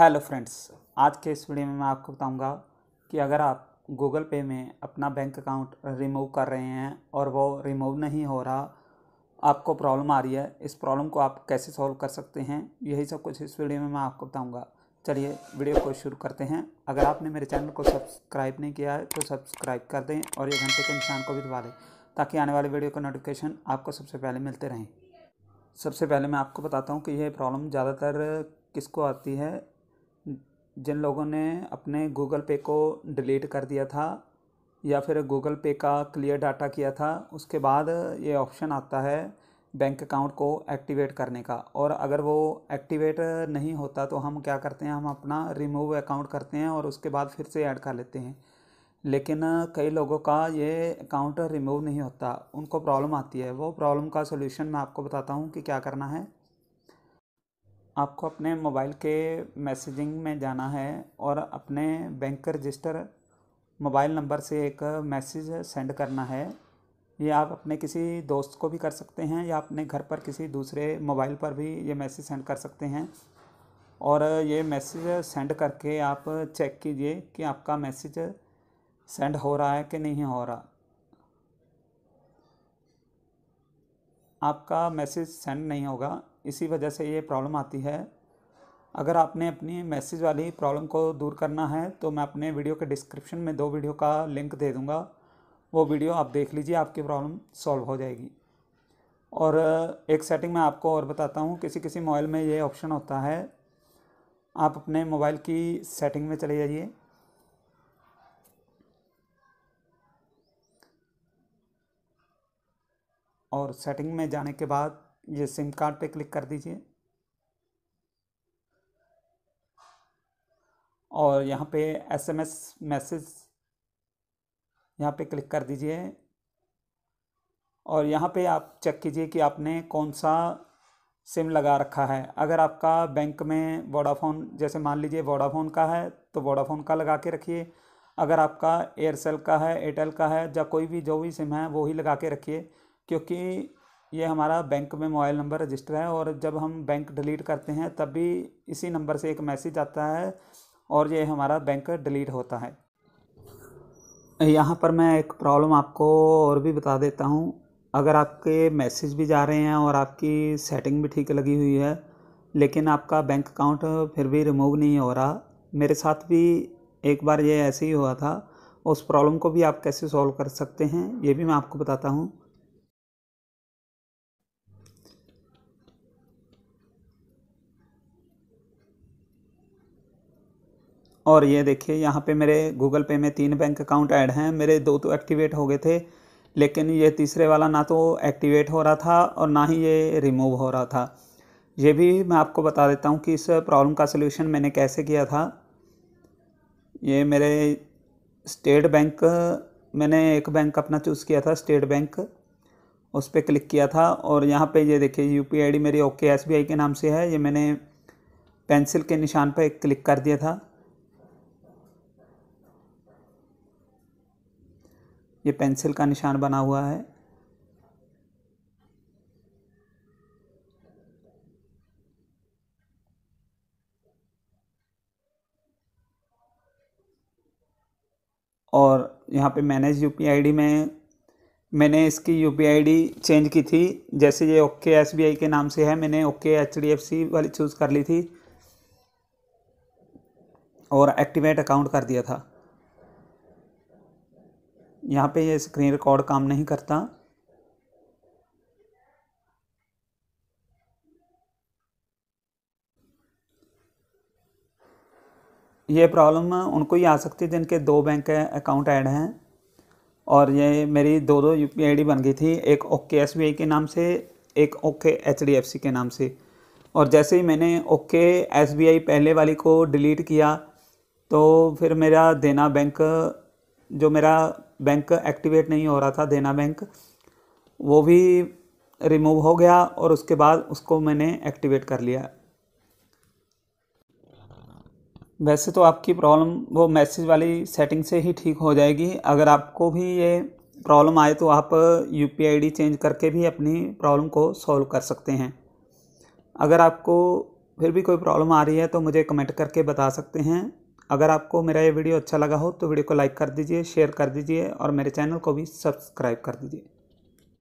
hello friends आज के इस वीडियो में मैं आपको बताऊंगा कि अगर आप गूगल पे में अपना बैंक अकाउंट रिमूव कर रहे हैं और वो रिमूव नहीं हो रहा आपको प्रॉब्लम आ रही है इस प्रॉब्लम को आप कैसे सॉल्व कर सकते हैं यही सब कुछ इस वीडियो में मैं आपको बताऊंगा चलिए वीडियो को शुरू करते हैं अगर आपने मेरे चैनल को सब्सक्राइब नहीं किया है तो सब्सक्राइब कर दें और ये घंटे के निशान को भी दबा दें ताकि आने वाले वीडियो का नोटिफिकेशन आपको सबसे पहले मिलते रहें सबसे पहले मैं आपको बताता हूँ कि यह प्रॉब्लम ज़्यादातर किसको आती है जिन लोगों ने अपने गूगल पे को डिलीट कर दिया था या फिर गूगल पे का क्लियर डाटा किया था उसके बाद ये ऑप्शन आता है बैंक अकाउंट को एक्टिवेट करने का और अगर वो एक्टिवेट नहीं होता तो हम क्या करते हैं हम अपना रिमूव अकाउंट करते हैं और उसके बाद फिर से ऐड कर लेते हैं लेकिन कई लोगों का ये अकाउंट रिमूव नहीं होता उनको प्रॉब्लम आती है वो प्रॉब्लम का सोल्यूशन मैं आपको बताता हूँ कि क्या करना है आपको अपने मोबाइल के मैसेजिंग में जाना है और अपने बैंक रजिस्टर मोबाइल नंबर से एक मैसेज सेंड करना है ये आप अपने किसी दोस्त को भी कर सकते हैं या अपने घर पर किसी दूसरे मोबाइल पर भी ये मैसेज सेंड कर सकते हैं और ये मैसेज सेंड करके आप चेक कीजिए कि आपका मैसेज सेंड हो रहा है कि नहीं हो रहा आपका मैसेज सेंड नहीं होगा इसी वजह से ये प्रॉब्लम आती है अगर आपने अपनी मैसेज वाली प्रॉब्लम को दूर करना है तो मैं अपने वीडियो के डिस्क्रिप्शन में दो वीडियो का लिंक दे दूँगा वो वीडियो आप देख लीजिए आपकी प्रॉब्लम सॉल्व हो जाएगी और एक सेटिंग मैं आपको और बताता हूँ किसी किसी मोबाइल में ये ऑप्शन होता है आप अपने मोबाइल की सेटिंग में चले जाइए और सेटिंग में जाने के बाद ये सिम कार्ड पे क्लिक कर दीजिए और यहाँ पे एसएमएस मैसेज यहाँ पे क्लिक कर दीजिए और यहाँ पे आप चेक कीजिए कि आपने कौन सा सिम लगा रखा है अगर आपका बैंक में वोडाफोन जैसे मान लीजिए वोडाफोन का है तो वोडाफोन का लगा के रखिए अगर आपका एयरसेल का है एयरटेल का है या कोई भी जो भी सिम है वो ही लगा के रखिए क्योंकि ये हमारा बैंक में मोबाइल नंबर रजिस्टर है और जब हम बैंक डिलीट करते हैं तब भी इसी नंबर से एक मैसेज आता है और ये हमारा बैंक डिलीट होता है यहाँ पर मैं एक प्रॉब्लम आपको और भी बता देता हूँ अगर आपके मैसेज भी जा रहे हैं और आपकी सेटिंग भी ठीक लगी हुई है लेकिन आपका बैंक अकाउंट फिर भी रिमूव नहीं हो रहा मेरे साथ भी एक बार ये ऐसे ही हुआ था उस प्रॉब्लम को भी आप कैसे सॉल्व कर सकते हैं ये भी मैं आपको बताता हूँ और ये देखिए यहाँ पे मेरे गूगल पे में तीन बैंक अकाउंट ऐड हैं मेरे दो तो एक्टिवेट हो गए थे लेकिन ये तीसरे वाला ना तो एक्टिवेट हो रहा था और ना ही ये रिमूव हो रहा था ये भी मैं आपको बता देता हूँ कि इस प्रॉब्लम का सलूशन मैंने कैसे किया था ये मेरे स्टेट बैंक मैंने एक बैंक अपना चूज़ किया था स्टेट बैंक उस पर क्लिक किया था और यहाँ पे ये देखिए यू पी आई डी मेरी ओके एस बी आई के नाम से है ये मैंने पेंसिल के निशान पर क्लिक कर दिया था ये पेंसिल का निशान बना हुआ है और यहाँ पे मैनेज यू में मैंने इसकी यू चेंज की थी जैसे ये ओके एस के नाम से है मैंने ओके एच वाली चूज़ कर ली थी और एक्टिवेट अकाउंट कर दिया था यहाँ पे ये स्क्रीन रिकॉर्ड काम नहीं करता ये प्रॉब्लम उनको ही आ सकती है जिनके दो बैंक अकाउंट ऐड हैं और ये मेरी दो दो यू पी आई डी बन गई थी एक ओके एस बी आई के नाम से एक okay H D F C के नाम से और जैसे ही मैंने ओके एस बी आई पहले वाली को डिलीट किया तो फिर मेरा देना बैंक जो मेरा बैंक एक्टिवेट नहीं हो रहा था देना बैंक वो भी रिमूव हो गया और उसके बाद उसको मैंने एक्टिवेट कर लिया वैसे तो आपकी प्रॉब्लम वो मैसेज वाली सेटिंग से ही ठीक हो जाएगी अगर आपको भी ये प्रॉब्लम आए तो आप यू पी चेंज करके भी अपनी प्रॉब्लम को सॉल्व कर सकते हैं अगर आपको फिर भी कोई प्रॉब्लम आ रही है तो मुझे कमेंट करके बता सकते हैं अगर आपको मेरा ये वीडियो अच्छा लगा हो तो वीडियो को लाइक कर दीजिए शेयर कर दीजिए और मेरे चैनल को भी सब्सक्राइब कर दीजिए